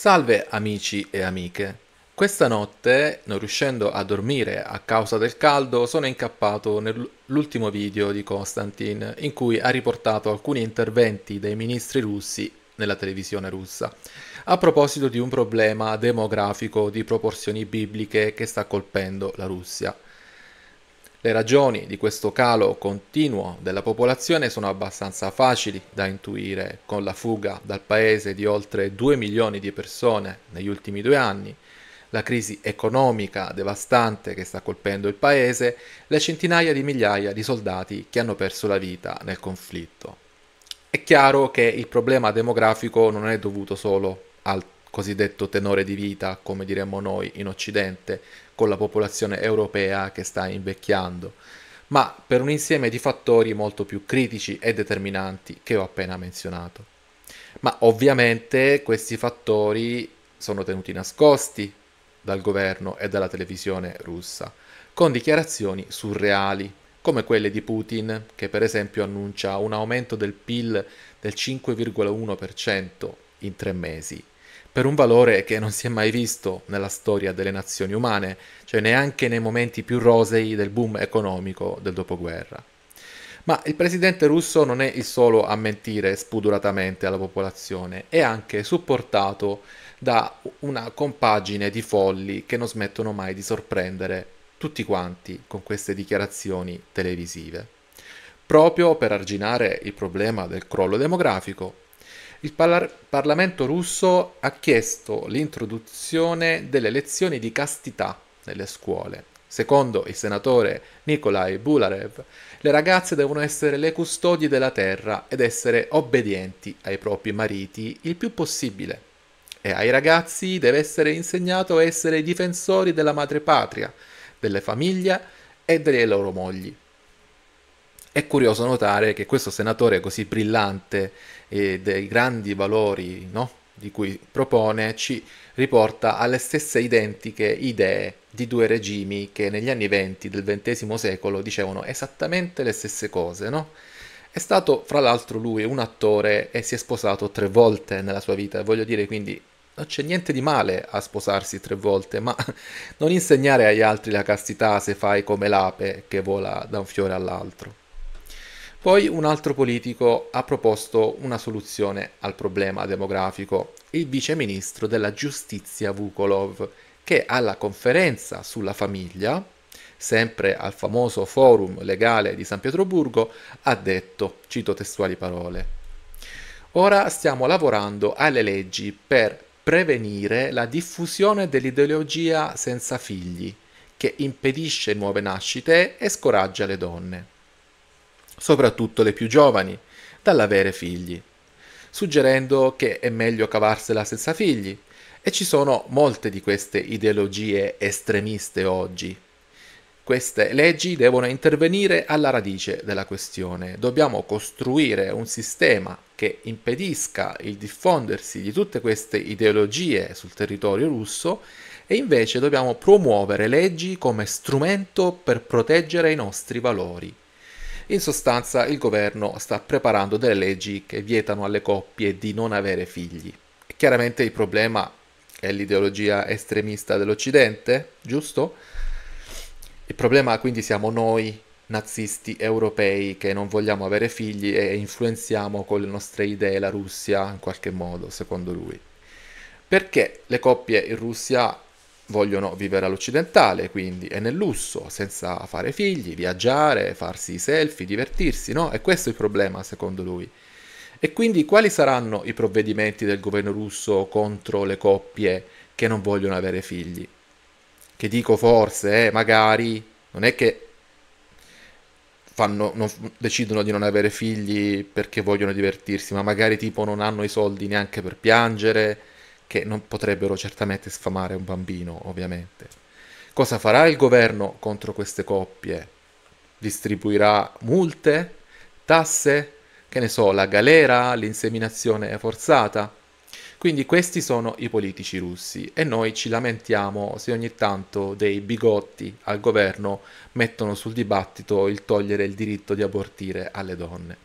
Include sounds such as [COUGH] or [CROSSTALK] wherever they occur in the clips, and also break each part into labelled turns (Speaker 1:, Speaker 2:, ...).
Speaker 1: Salve amici e amiche. Questa notte, non riuscendo a dormire a causa del caldo, sono incappato nell'ultimo video di Konstantin in cui ha riportato alcuni interventi dei ministri russi nella televisione russa a proposito di un problema demografico di proporzioni bibliche che sta colpendo la Russia. Le ragioni di questo calo continuo della popolazione sono abbastanza facili da intuire con la fuga dal paese di oltre 2 milioni di persone negli ultimi due anni, la crisi economica devastante che sta colpendo il paese, le centinaia di migliaia di soldati che hanno perso la vita nel conflitto. È chiaro che il problema demografico non è dovuto solo al cosiddetto tenore di vita, come diremmo noi in Occidente, con la popolazione europea che sta invecchiando, ma per un insieme di fattori molto più critici e determinanti che ho appena menzionato. Ma ovviamente questi fattori sono tenuti nascosti dal governo e dalla televisione russa, con dichiarazioni surreali, come quelle di Putin, che per esempio annuncia un aumento del PIL del 5,1% in tre mesi, per un valore che non si è mai visto nella storia delle nazioni umane, cioè neanche nei momenti più rosei del boom economico del dopoguerra. Ma il presidente russo non è il solo a mentire spudoratamente alla popolazione, è anche supportato da una compagine di folli che non smettono mai di sorprendere tutti quanti con queste dichiarazioni televisive. Proprio per arginare il problema del crollo demografico, il parla- Parlamento russo ha chiesto l'introduzione delle lezioni di castità nelle scuole. Secondo il senatore Nikolai Bularev, le ragazze devono essere le custodie della terra ed essere obbedienti ai propri mariti il più possibile. E ai ragazzi deve essere insegnato a essere difensori della madrepatria, delle famiglie e delle loro mogli. È curioso notare che questo senatore così brillante e dei grandi valori no? di cui propone ci riporta alle stesse identiche idee di due regimi che negli anni venti del XX secolo dicevano esattamente le stesse cose. No? È stato fra l'altro lui un attore e si è sposato tre volte nella sua vita, voglio dire quindi non c'è niente di male a sposarsi tre volte, ma [LAUGHS] non insegnare agli altri la castità se fai come l'ape che vola da un fiore all'altro. Poi un altro politico ha proposto una soluzione al problema demografico, il viceministro della giustizia Vukolov, che alla conferenza sulla famiglia, sempre al famoso forum legale di San Pietroburgo, ha detto, cito testuali parole, Ora stiamo lavorando alle leggi per prevenire la diffusione dell'ideologia senza figli, che impedisce nuove nascite e scoraggia le donne soprattutto le più giovani, dall'avere figli, suggerendo che è meglio cavarsela senza figli, e ci sono molte di queste ideologie estremiste oggi. Queste leggi devono intervenire alla radice della questione. Dobbiamo costruire un sistema che impedisca il diffondersi di tutte queste ideologie sul territorio russo e invece dobbiamo promuovere leggi come strumento per proteggere i nostri valori. In sostanza il governo sta preparando delle leggi che vietano alle coppie di non avere figli. Chiaramente il problema è l'ideologia estremista dell'Occidente, giusto? Il problema quindi siamo noi nazisti europei che non vogliamo avere figli e influenziamo con le nostre idee la Russia in qualche modo, secondo lui. Perché le coppie in Russia vogliono vivere all'occidentale, quindi è nel lusso, senza fare figli, viaggiare, farsi i selfie, divertirsi, no? E questo è il problema, secondo lui. E quindi quali saranno i provvedimenti del governo russo contro le coppie che non vogliono avere figli? Che dico forse, eh, magari, non è che fanno, non, decidono di non avere figli perché vogliono divertirsi, ma magari tipo non hanno i soldi neanche per piangere, che non potrebbero certamente sfamare un bambino, ovviamente. Cosa farà il governo contro queste coppie? Distribuirà multe, tasse, che ne so, la galera, l'inseminazione forzata? Quindi questi sono i politici russi e noi ci lamentiamo se ogni tanto dei bigotti al governo mettono sul dibattito il togliere il diritto di abortire alle donne.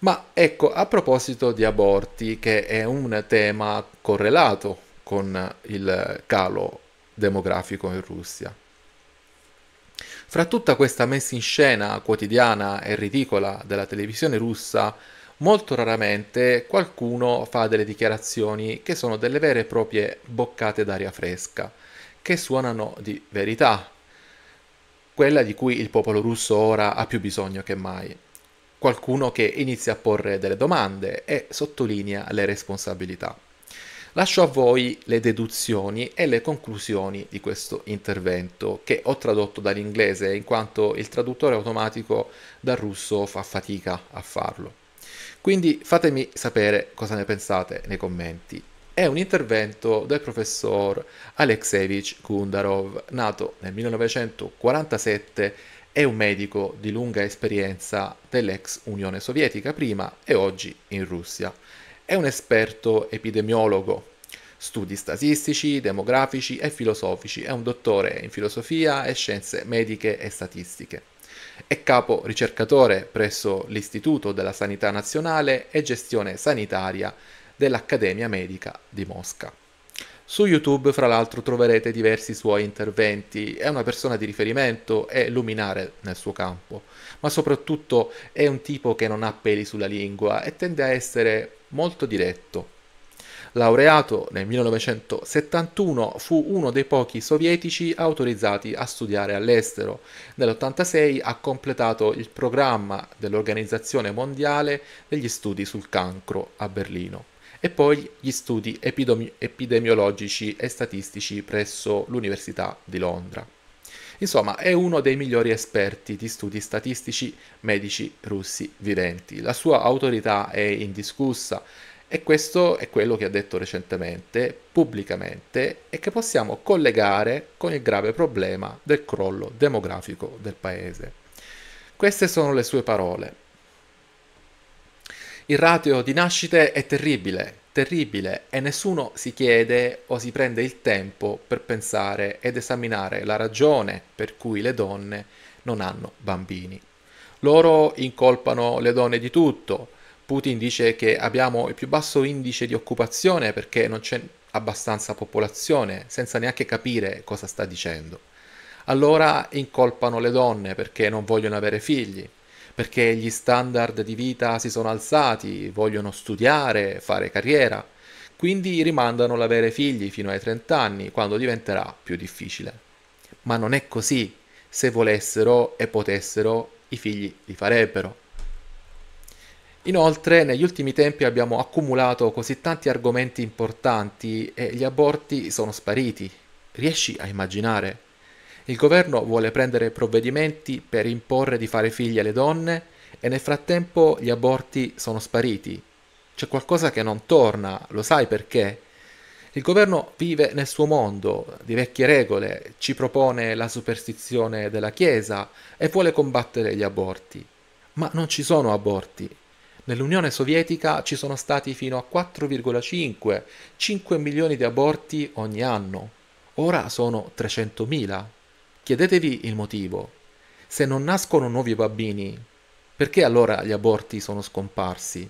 Speaker 1: Ma ecco, a proposito di aborti, che è un tema correlato con il calo demografico in Russia. Fra tutta questa messa in scena quotidiana e ridicola della televisione russa, molto raramente qualcuno fa delle dichiarazioni che sono delle vere e proprie boccate d'aria fresca, che suonano di verità, quella di cui il popolo russo ora ha più bisogno che mai qualcuno che inizia a porre delle domande e sottolinea le responsabilità. Lascio a voi le deduzioni e le conclusioni di questo intervento, che ho tradotto dall'inglese in quanto il traduttore automatico dal russo fa fatica a farlo. Quindi fatemi sapere cosa ne pensate nei commenti. È un intervento del professor Alexevich Kundarov, nato nel 1947 è un medico di lunga esperienza dell'ex Unione Sovietica prima e oggi in Russia. È un esperto epidemiologo, studi statistici, demografici e filosofici, è un dottore in filosofia e scienze mediche e statistiche. È capo ricercatore presso l'Istituto della Sanità Nazionale e Gestione Sanitaria dell'Accademia Medica di Mosca. Su YouTube, fra l'altro, troverete diversi suoi interventi. È una persona di riferimento, e luminare nel suo campo, ma soprattutto è un tipo che non ha peli sulla lingua e tende a essere molto diretto. Laureato nel 1971, fu uno dei pochi sovietici autorizzati a studiare all'estero. Nell'86 ha completato il programma dell'Organizzazione Mondiale degli Studi sul Cancro a Berlino e poi gli studi epidemiologici e statistici presso l'Università di Londra. Insomma, è uno dei migliori esperti di studi statistici medici russi viventi. La sua autorità è indiscussa e questo è quello che ha detto recentemente, pubblicamente, e che possiamo collegare con il grave problema del crollo demografico del paese. Queste sono le sue parole. Il ratio di nascite è terribile, terribile e nessuno si chiede o si prende il tempo per pensare ed esaminare la ragione per cui le donne non hanno bambini. Loro incolpano le donne di tutto. Putin dice che abbiamo il più basso indice di occupazione perché non c'è abbastanza popolazione, senza neanche capire cosa sta dicendo. Allora incolpano le donne perché non vogliono avere figli perché gli standard di vita si sono alzati, vogliono studiare, fare carriera, quindi rimandano l'avere figli fino ai 30 anni, quando diventerà più difficile. Ma non è così, se volessero e potessero, i figli li farebbero. Inoltre, negli ultimi tempi abbiamo accumulato così tanti argomenti importanti e gli aborti sono spariti. Riesci a immaginare? Il governo vuole prendere provvedimenti per imporre di fare figli alle donne e nel frattempo gli aborti sono spariti. C'è qualcosa che non torna, lo sai perché? Il governo vive nel suo mondo di vecchie regole, ci propone la superstizione della Chiesa e vuole combattere gli aborti. Ma non ci sono aborti. Nell'Unione Sovietica ci sono stati fino a 4,5-5 milioni di aborti ogni anno. Ora sono 300.000. Chiedetevi il motivo. Se non nascono nuovi bambini, perché allora gli aborti sono scomparsi?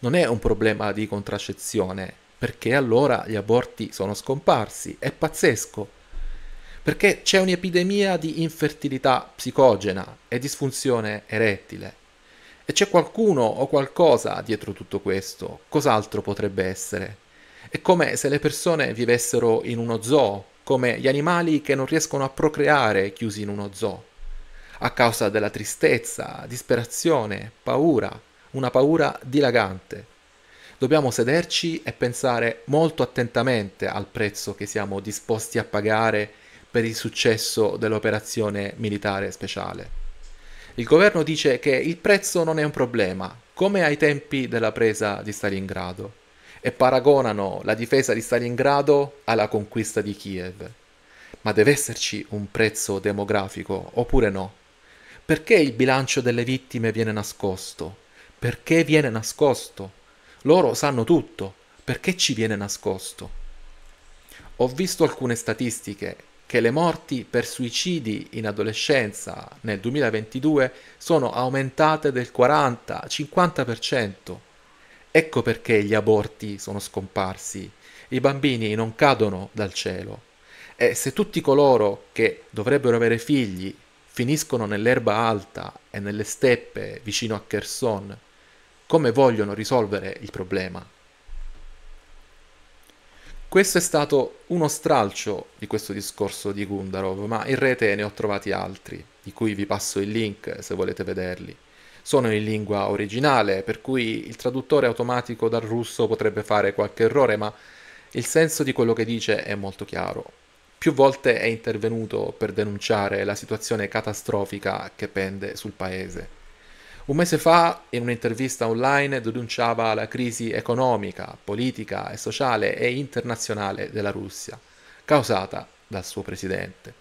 Speaker 1: Non è un problema di contraccezione, perché allora gli aborti sono scomparsi. È pazzesco. Perché c'è un'epidemia di infertilità psicogena e disfunzione erettile. E c'è qualcuno o qualcosa dietro tutto questo? Cos'altro potrebbe essere? È come se le persone vivessero in uno zoo come gli animali che non riescono a procreare chiusi in uno zoo, a causa della tristezza, disperazione, paura, una paura dilagante. Dobbiamo sederci e pensare molto attentamente al prezzo che siamo disposti a pagare per il successo dell'operazione militare speciale. Il governo dice che il prezzo non è un problema, come ai tempi della presa di Stalingrado e paragonano la difesa di Stalingrado alla conquista di Kiev. Ma deve esserci un prezzo demografico oppure no? Perché il bilancio delle vittime viene nascosto? Perché viene nascosto? Loro sanno tutto. Perché ci viene nascosto? Ho visto alcune statistiche che le morti per suicidi in adolescenza nel 2022 sono aumentate del 40-50%. Ecco perché gli aborti sono scomparsi, i bambini non cadono dal cielo. E se tutti coloro che dovrebbero avere figli finiscono nell'erba alta e nelle steppe vicino a Kherson, come vogliono risolvere il problema? Questo è stato uno stralcio di questo discorso di Gundarov, ma in rete ne ho trovati altri, di cui vi passo il link se volete vederli sono in lingua originale, per cui il traduttore automatico dal russo potrebbe fare qualche errore, ma il senso di quello che dice è molto chiaro. Più volte è intervenuto per denunciare la situazione catastrofica che pende sul paese. Un mese fa, in un'intervista online, denunciava la crisi economica, politica e sociale e internazionale della Russia, causata dal suo presidente.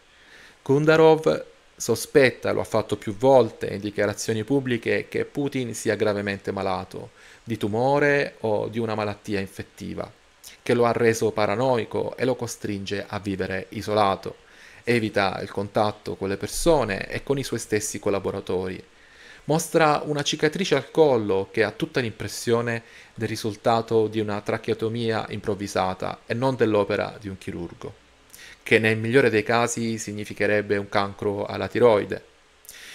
Speaker 1: Kundarov sospetta, lo ha fatto più volte in dichiarazioni pubbliche, che Putin sia gravemente malato di tumore o di una malattia infettiva, che lo ha reso paranoico e lo costringe a vivere isolato. Evita il contatto con le persone e con i suoi stessi collaboratori. Mostra una cicatrice al collo che ha tutta l'impressione del risultato di una tracheotomia improvvisata e non dell'opera di un chirurgo che nel migliore dei casi significherebbe un cancro alla tiroide.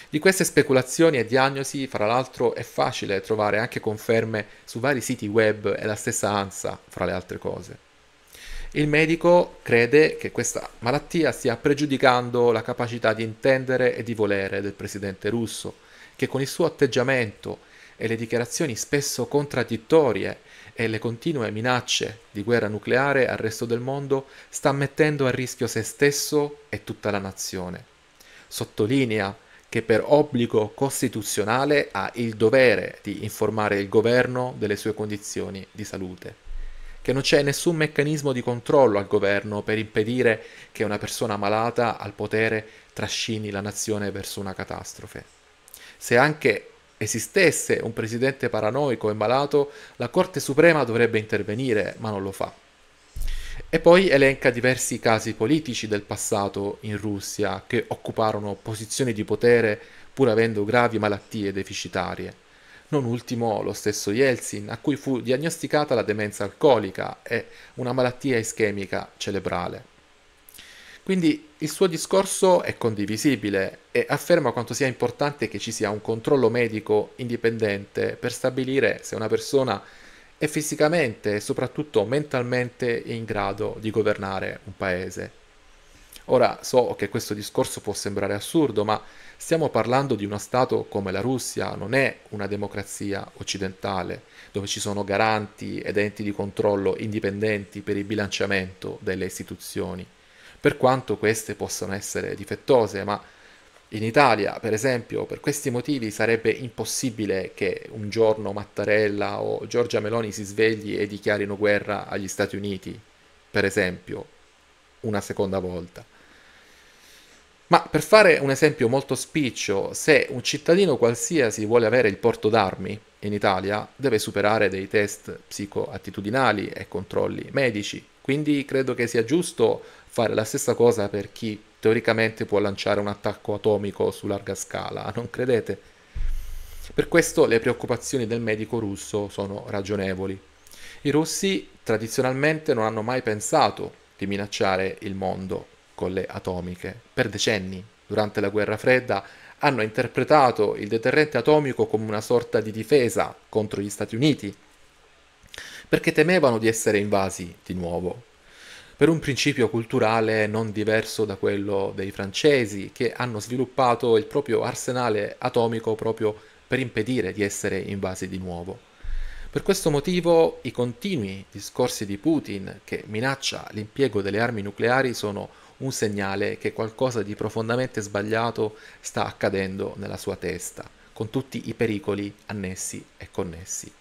Speaker 1: Di queste speculazioni e diagnosi, fra l'altro, è facile trovare anche conferme su vari siti web e la stessa ANSA, fra le altre cose. Il medico crede che questa malattia stia pregiudicando la capacità di intendere e di volere del presidente russo, che con il suo atteggiamento e le dichiarazioni spesso contraddittorie e le continue minacce di guerra nucleare al resto del mondo sta mettendo a rischio se stesso e tutta la nazione. Sottolinea che per obbligo costituzionale ha il dovere di informare il governo delle sue condizioni di salute che non c'è nessun meccanismo di controllo al governo per impedire che una persona malata al potere trascini la nazione verso una catastrofe. Se anche esistesse un presidente paranoico e malato, la Corte Suprema dovrebbe intervenire, ma non lo fa. E poi elenca diversi casi politici del passato in Russia che occuparono posizioni di potere pur avendo gravi malattie deficitarie. Non ultimo lo stesso Yeltsin, a cui fu diagnosticata la demenza alcolica e una malattia ischemica cerebrale. Quindi il suo discorso è condivisibile e afferma quanto sia importante che ci sia un controllo medico indipendente per stabilire se una persona è fisicamente e soprattutto mentalmente in grado di governare un paese. Ora so che questo discorso può sembrare assurdo, ma stiamo parlando di uno Stato come la Russia, non è una democrazia occidentale, dove ci sono garanti ed enti di controllo indipendenti per il bilanciamento delle istituzioni per quanto queste possano essere difettose, ma in Italia, per esempio, per questi motivi sarebbe impossibile che un giorno Mattarella o Giorgia Meloni si svegli e dichiarino guerra agli Stati Uniti, per esempio, una seconda volta. Ma per fare un esempio molto spiccio, se un cittadino qualsiasi vuole avere il porto d'armi in Italia, deve superare dei test psicoattitudinali e controlli medici. Quindi credo che sia giusto fare la stessa cosa per chi teoricamente può lanciare un attacco atomico su larga scala, [LAUGHS] non credete? Per questo le preoccupazioni del medico russo sono ragionevoli. I russi tradizionalmente non hanno mai pensato di minacciare il mondo con le atomiche. Per decenni, durante la guerra fredda, hanno interpretato il deterrente atomico come una sorta di difesa contro gli Stati Uniti, perché temevano di essere invasi di nuovo per un principio culturale non diverso da quello dei francesi, che hanno sviluppato il proprio arsenale atomico proprio per impedire di essere invasi di nuovo. Per questo motivo i continui discorsi di Putin che minaccia l'impiego delle armi nucleari sono un segnale che qualcosa di profondamente sbagliato sta accadendo nella sua testa, con tutti i pericoli annessi e connessi.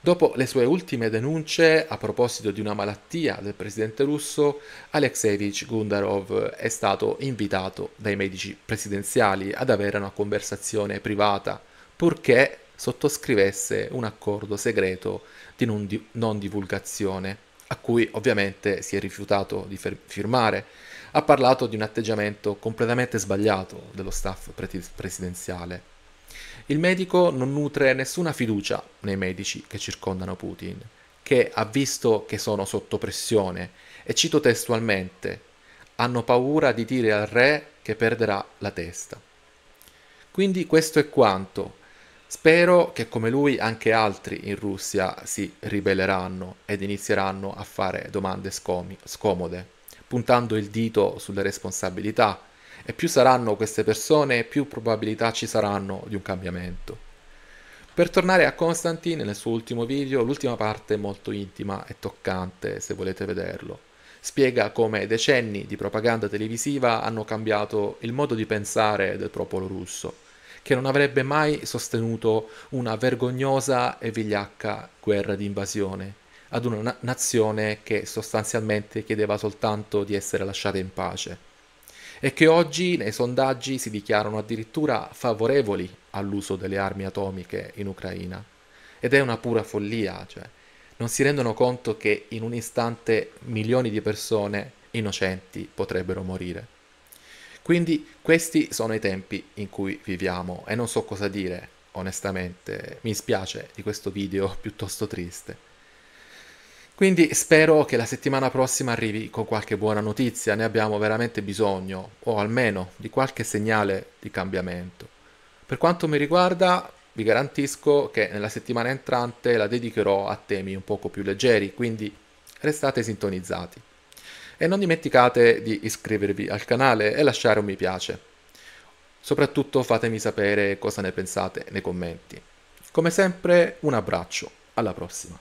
Speaker 1: Dopo le sue ultime denunce a proposito di una malattia del presidente russo, Alexeyevich Gundarov è stato invitato dai medici presidenziali ad avere una conversazione privata, purché sottoscrivesse un accordo segreto di non, di- non divulgazione, a cui ovviamente si è rifiutato di fer- firmare. Ha parlato di un atteggiamento completamente sbagliato dello staff pre- presidenziale. Il medico non nutre nessuna fiducia nei medici che circondano Putin, che ha visto che sono sotto pressione e cito testualmente, hanno paura di dire al re che perderà la testa. Quindi questo è quanto. Spero che come lui anche altri in Russia si ribelleranno ed inizieranno a fare domande scom- scomode, puntando il dito sulle responsabilità e più saranno queste persone, più probabilità ci saranno di un cambiamento. Per tornare a Constantine nel suo ultimo video, l'ultima parte è molto intima e toccante se volete vederlo. Spiega come decenni di propaganda televisiva hanno cambiato il modo di pensare del popolo russo, che non avrebbe mai sostenuto una vergognosa e vigliacca guerra di invasione ad una nazione che sostanzialmente chiedeva soltanto di essere lasciata in pace e che oggi nei sondaggi si dichiarano addirittura favorevoli all'uso delle armi atomiche in Ucraina. Ed è una pura follia, cioè non si rendono conto che in un istante milioni di persone innocenti potrebbero morire. Quindi questi sono i tempi in cui viviamo e non so cosa dire, onestamente, mi spiace di questo video [LAUGHS] piuttosto triste. Quindi spero che la settimana prossima arrivi con qualche buona notizia, ne abbiamo veramente bisogno, o almeno di qualche segnale di cambiamento. Per quanto mi riguarda, vi garantisco che nella settimana entrante la dedicherò a temi un poco più leggeri, quindi restate sintonizzati. E non dimenticate di iscrivervi al canale e lasciare un mi piace. Soprattutto fatemi sapere cosa ne pensate nei commenti. Come sempre un abbraccio, alla prossima.